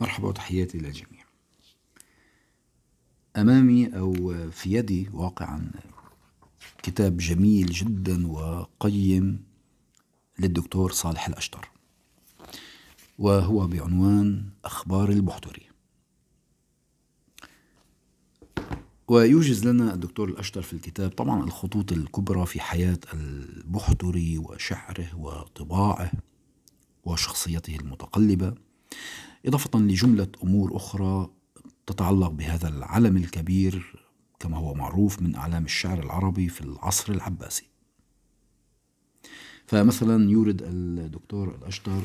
مرحبا وتحياتي للجميع أمامي أو في يدي واقعا كتاب جميل جدا وقيم للدكتور صالح الأشتر وهو بعنوان أخبار البحتري ويوجز لنا الدكتور الأشتر في الكتاب طبعا الخطوط الكبرى في حياة البحتري وشعره وطباعه وشخصيته المتقلبة إضافة لجملة أمور أخرى تتعلق بهذا العلم الكبير كما هو معروف من أعلام الشعر العربي في العصر العباسي فمثلا يورد الدكتور الأشتر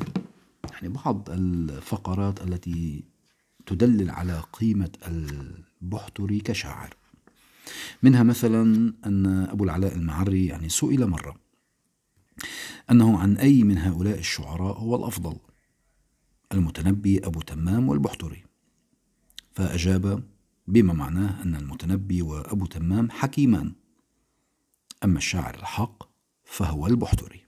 يعني بعض الفقرات التي تدلل على قيمة البحتري كشاعر منها مثلا أن أبو العلاء المعري يعني سئل مرة أنه عن أي من هؤلاء الشعراء هو الأفضل المتنبي أبو تمام والبحتري فأجاب بما معناه أن المتنبي وأبو تمام حكيمان أما الشاعر الحق فهو البحتري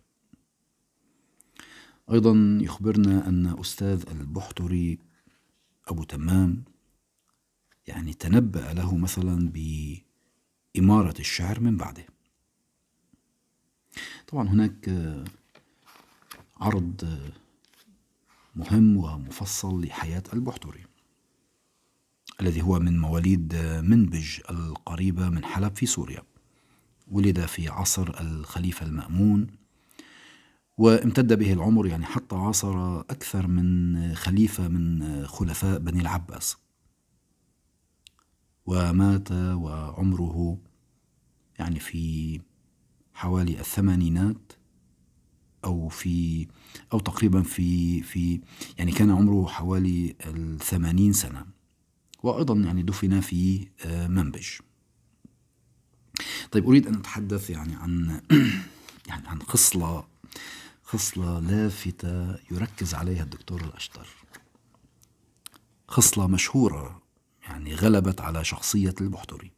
أيضا يخبرنا أن أستاذ البحتري أبو تمام يعني تنبأ له مثلا بإمارة الشعر من بعده طبعا هناك عرض مهم ومفصل لحياة البحتري الذي هو من مواليد منبج القريبة من حلب في سوريا ولد في عصر الخليفة المأمون وامتد به العمر يعني حتى عاصر أكثر من خليفة من خلفاء بني العباس ومات وعمره يعني في حوالي الثمانينات او في او تقريبا في في يعني كان عمره حوالي الثمانين سنه وايضا يعني دفن في آه، منبج طيب اريد ان اتحدث يعني عن يعني عن خصله خصله لافته يركز عليها الدكتور الاشطر خصله مشهوره يعني غلبت على شخصيه البحتري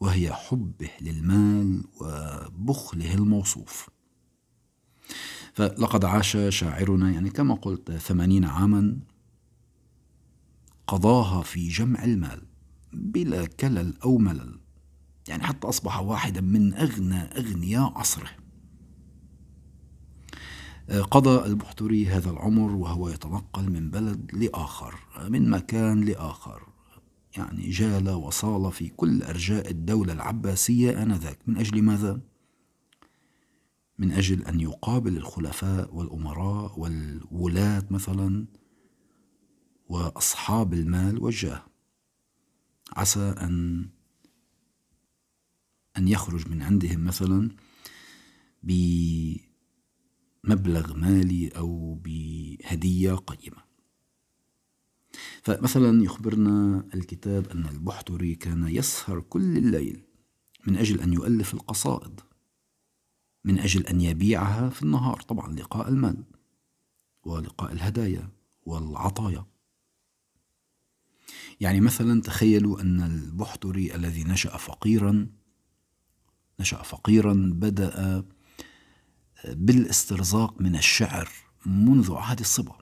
وهي حبه للمال وبخله الموصوف فلقد عاش شاعرنا يعني كما قلت ثمانين عاما قضاها في جمع المال بلا كلل أو ملل يعني حتى أصبح واحدا من أغنى أغنياء عصره آه، قضى البحتري هذا العمر وهو يتنقل من بلد لآخر آه، من مكان لآخر يعني جال وصال في كل أرجاء الدولة العباسية آنذاك من أجل ماذا؟ من أجل أن يقابل الخلفاء والأمراء والولاة مثلا وأصحاب المال والجاه عسى أن أن يخرج من عندهم مثلا بمبلغ مالي أو بهدية قيمة فمثلا يخبرنا الكتاب أن البحتري كان يسهر كل الليل من أجل أن يؤلف القصائد من أجل أن يبيعها في النهار طبعا لقاء المال ولقاء الهدايا والعطايا يعني مثلا تخيلوا أن البحتري الذي نشأ فقيرا نشأ فقيرا بدأ بالاسترزاق من الشعر منذ عهد الصبا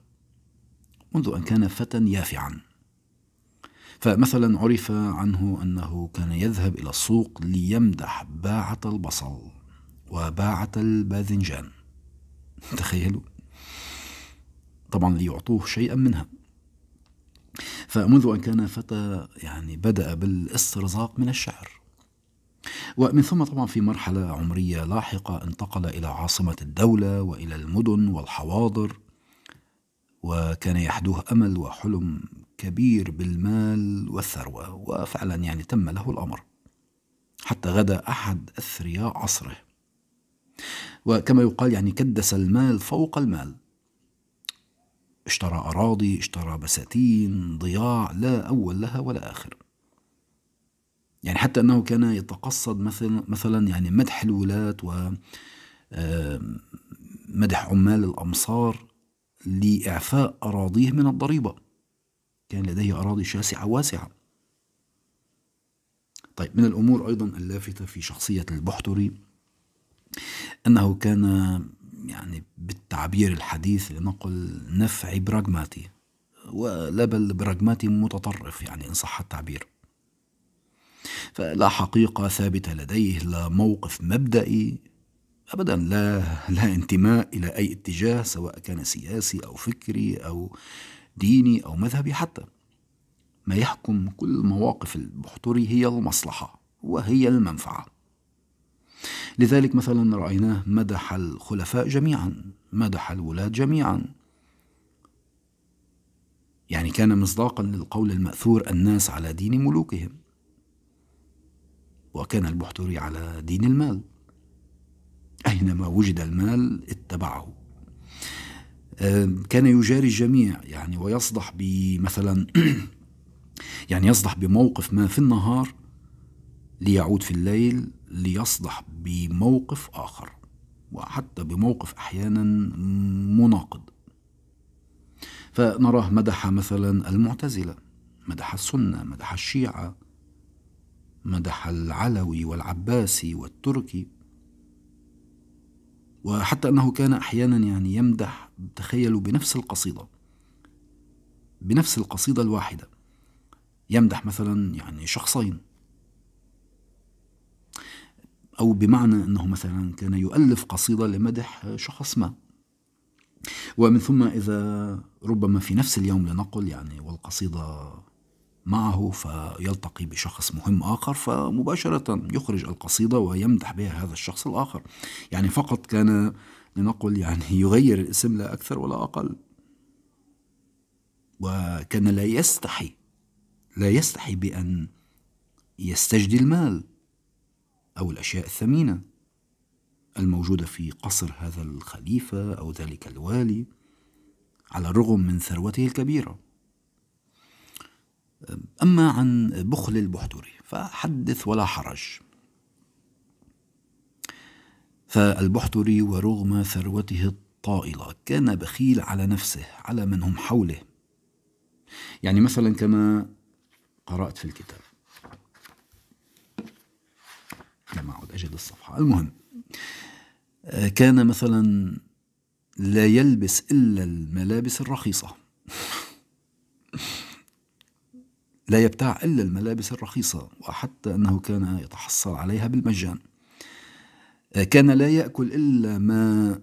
منذ أن كان فتى يافعا فمثلا عرف عنه أنه كان يذهب إلى السوق ليمدح باعة البصل وباعة الباذنجان تخيلوا طبعا ليعطوه شيئا منها فمنذ أن كان فتى يعني بدأ بالاسترزاق من الشعر ومن ثم طبعا في مرحلة عمرية لاحقة انتقل إلى عاصمة الدولة وإلى المدن والحواضر وكان يحدوه أمل وحلم كبير بالمال والثروة وفعلا يعني تم له الأمر حتى غدا أحد أثرياء عصره وكما يقال يعني كدس المال فوق المال اشترى أراضي اشترى بساتين ضياع لا أول لها ولا آخر يعني حتى أنه كان يتقصد مثل مثلا يعني مدح الولاة و مدح عمال الأمصار لإعفاء أراضيه من الضريبة كان لديه أراضي شاسعة واسعة طيب من الأمور أيضا اللافتة في شخصية البحتري أنه كان يعني بالتعبير الحديث لنقل نفعي براغماتي ولا بل براغماتي متطرف يعني إن صح التعبير فلا حقيقة ثابتة لديه لا موقف مبدئي أبدا لا لا انتماء إلى أي اتجاه سواء كان سياسي أو فكري أو ديني أو مذهبي حتى ما يحكم كل مواقف البحتري هي المصلحة وهي المنفعة لذلك مثلا رأيناه مدح الخلفاء جميعا مدح الولاة جميعا يعني كان مصداقا للقول المأثور الناس على دين ملوكهم وكان البحتري على دين المال أينما وجد المال اتبعه كان يجاري الجميع يعني ويصدح بمثلا يعني يصدح بموقف ما في النهار ليعود في الليل ليصدح بموقف آخر وحتى بموقف أحيانا مناقض فنراه مدح مثلا المعتزلة مدح السنة مدح الشيعة مدح العلوي والعباسي والتركي وحتى أنه كان أحيانا يعني يمدح تخيلوا بنفس القصيدة بنفس القصيدة الواحدة يمدح مثلا يعني شخصين أو بمعنى أنه مثلا كان يؤلف قصيدة لمدح شخص ما ومن ثم إذا ربما في نفس اليوم لنقل يعني والقصيدة معه فيلتقي بشخص مهم آخر فمباشرة يخرج القصيدة ويمدح بها هذا الشخص الآخر يعني فقط كان لنقل يعني يغير الاسم لا أكثر ولا أقل وكان لا يستحي لا يستحي بأن يستجدي المال أو الأشياء الثمينة الموجودة في قصر هذا الخليفة أو ذلك الوالي على الرغم من ثروته الكبيرة أما عن بخل البحتري فحدث ولا حرج فالبحتري ورغم ثروته الطائلة كان بخيل على نفسه على من هم حوله يعني مثلا كما قرأت في الكتاب أجد الصفحة المهم آه، كان مثلا لا يلبس إلا الملابس الرخيصة لا يبتاع إلا الملابس الرخيصة وحتى أنه كان يتحصل عليها بالمجان آه، كان لا يأكل إلا ما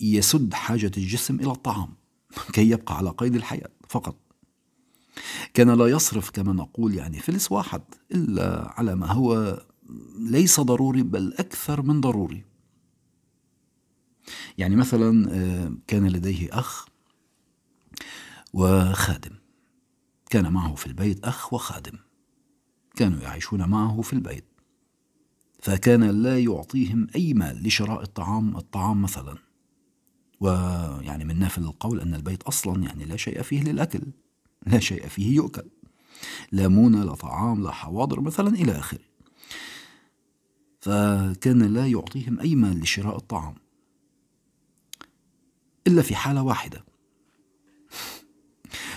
يسد حاجة الجسم إلى الطعام كي يبقى على قيد الحياة فقط كان لا يصرف كما نقول يعني فلس واحد إلا على ما هو ليس ضروري بل أكثر من ضروري يعني مثلا آه، كان لديه أخ وخادم كان معه في البيت أخ وخادم كانوا يعيشون معه في البيت فكان لا يعطيهم أي مال لشراء الطعام الطعام مثلا ويعني من نافل القول أن البيت أصلا يعني لا شيء فيه للأكل لا شيء فيه يؤكل لا مونة لا طعام لا حواضر مثلا إلى آخره فكان لا يعطيهم أي مال لشراء الطعام إلا في حالة واحدة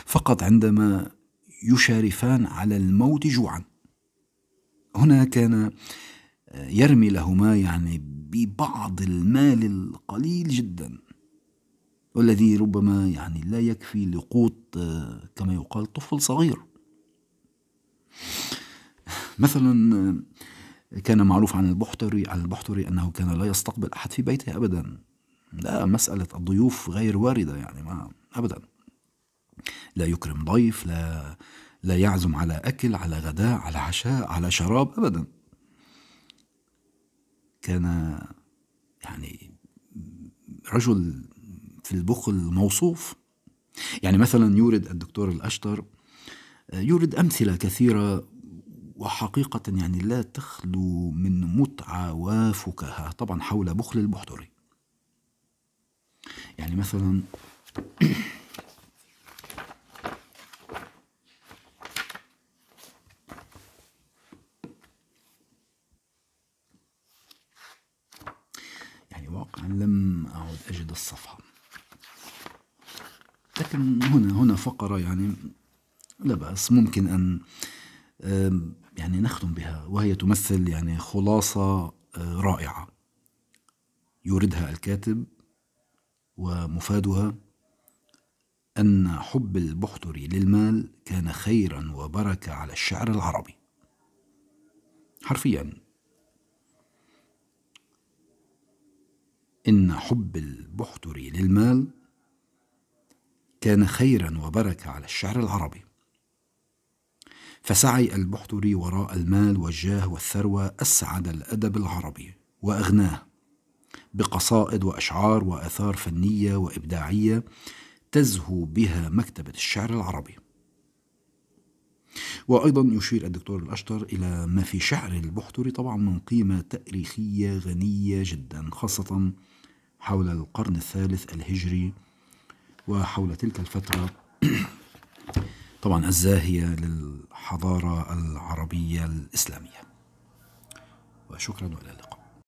فقط عندما يشارفان على الموت جوعا هنا كان يرمي لهما يعني ببعض المال القليل جدا والذي ربما يعني لا يكفي لقوت كما يقال طفل صغير مثلا كان معروف عن البحتري عن البحتري أنه كان لا يستقبل أحد في بيته أبدا لا مسألة الضيوف غير واردة يعني ما أبدا لا يكرم ضيف لا لا يعزم على أكل على غداء على عشاء على شراب أبدا كان يعني رجل في البخل موصوف يعني مثلا يورد الدكتور الأشطر يورد أمثلة كثيرة وحقيقة يعني لا تخلو من متعة وفكاهة طبعا حول بخل البحتري يعني مثلا يعني واقعا لم أعد أجد الصفحة لكن هنا هنا فقرة يعني لا بأس ممكن أن يعني نختم بها وهي تمثل يعني خلاصة آه، رائعة يوردها الكاتب ومفادها أن حب البحتري للمال كان خيرا وبركة على الشعر العربي حرفيا إن حب البحتري للمال كان خيرا وبركة على الشعر العربي فسعي البحتري وراء المال والجاه والثروة أسعد الأدب العربي وأغناه بقصائد وأشعار وآثار فنية وإبداعية تزهو بها مكتبة الشعر العربي وأيضا يشير الدكتور الأشطر إلى ما في شعر البحتري طبعا من قيمة تاريخية غنية جدا خاصة حول القرن الثالث الهجري وحول تلك الفترة طبعا الزاهية للحضارة العربية الإسلامية وشكرا وإلى اللقاء